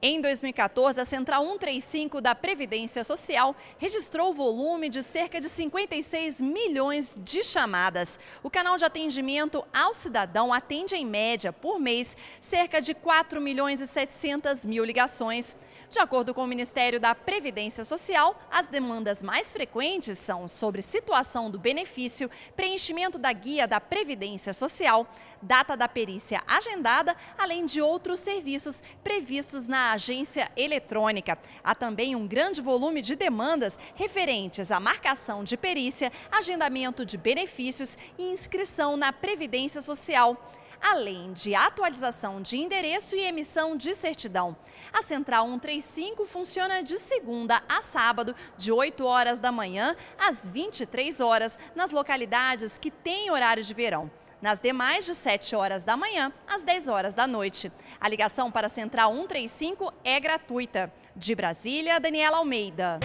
Em 2014, a Central 135 da Previdência Social registrou o volume de cerca de 56 milhões de chamadas. O canal de atendimento ao cidadão atende, em média, por mês, cerca de 4 milhões e 700 mil ligações. De acordo com o Ministério da Previdência Social, as demandas mais frequentes são sobre situação do benefício, preenchimento da guia da Previdência Social, data da perícia agendada, além de outros serviços previstos na na agência eletrônica. Há também um grande volume de demandas referentes à marcação de perícia, agendamento de benefícios e inscrição na Previdência Social além de atualização de endereço e emissão de certidão. A Central 135 funciona de segunda a sábado, de 8 horas da manhã às 23 horas, nas localidades que têm horário de verão. Nas demais, de 7 horas da manhã às 10 horas da noite. A ligação para a Central 135 é gratuita. De Brasília, Daniela Almeida.